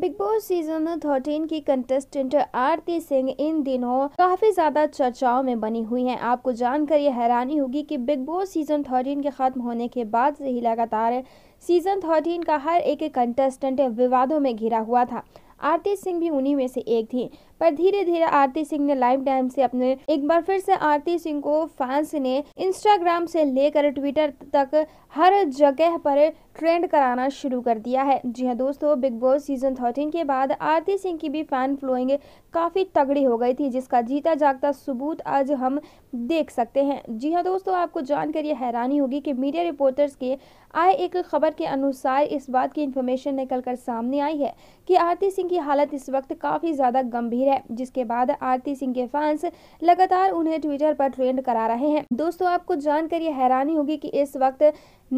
Big boss season 13 की contestant आरती सिंह इन दिनों काफी ज्यादा चर्चाओं में बनी हुई हैं। आपको जानकर ये हैरानी होगी कि बिग बॉस सीजन 13 के खत्म होने के बाद से ही लगातार सीजन 13 का हर एक कंटेस्टेंट विवादों में घिरा हुआ था आरती सिंह भी उन्हीं में से एक थी पर धीरे धीरे आरती सिंह ने लाइव टाइम से अपने एक बार फिर से आरती सिंह को फैंस ने इंस्टाग्राम से लेकर ट्विटर तक हर जगह पर ट्रेंड कराना शुरू कर दिया है जी हाँ दोस्तों बिग बॉस सीजन थर्टीन के बाद आरती सिंह की भी फैन फ्लोइंग काफ़ी तगड़ी हो गई थी जिसका जीता जागता सबूत आज हम देख सकते हैं जी हाँ दोस्तों आपको जानकर यह हैरानी होगी कि मीडिया रिपोर्टर्स के आए एक खबर के अनुसार इस बात की इन्फॉर्मेशन निकलकर सामने आई है कि आरती सिंह की हालत इस वक्त काफ़ी ज़्यादा गंभीर है जिसके बाद आरती सिंह के फैंस लगातार उन्हें ट्विटर पर ट्रेंड करा रहे हैं दोस्तों आपको जानकर यह हैरानी होगी कि इस वक्त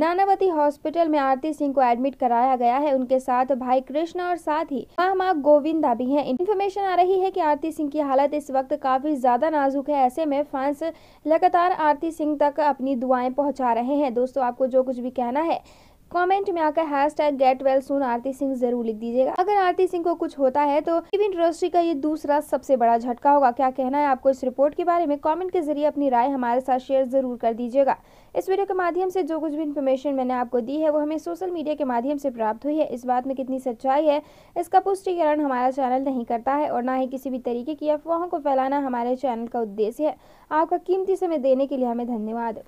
नानावती हॉस्पिटल में आरती सिंह को एडमिट कराया गया है उनके साथ भाई कृष्णा और साथ ही माँ माँ गोविंदा भी हैं इन्फॉर्मेशन आ रही है कि आरती सिंह की हालत इस वक्त काफी ज्यादा नाजुक है ऐसे में फैंस लगातार आरती सिंह तक अपनी दुआएं पहुंचा रहे हैं दोस्तों आपको जो कुछ भी कहना है कमेंट में आकर hashtag get well soon Aarti Singh जरूर लिख दीजिएगा अगर आरती सिंह को कुछ होता है तो टीवी इंडस्ट्री का ये दूसरा सबसे बड़ा झटका होगा क्या कहना है आपको इस रिपोर्ट के बारे में कमेंट के जरिए अपनी राय हमारे साथ शेयर जरूर कर दीजिएगा इस वीडियो के माध्यम से जो कुछ भी इन्फॉर्मेशन मैंने आपको दी है वो हमें सोशल मीडिया के माध्यम से प्राप्त हुई है इस बात में कितनी सच्चाई है इसका पुष्टिकरण हमारा चैनल नहीं करता है और ना ही किसी भी तरीके की अफवाहों को फैलाना हमारे चैनल का उद्देश्य है आपका कीमती समय देने के लिए हमें धन्यवाद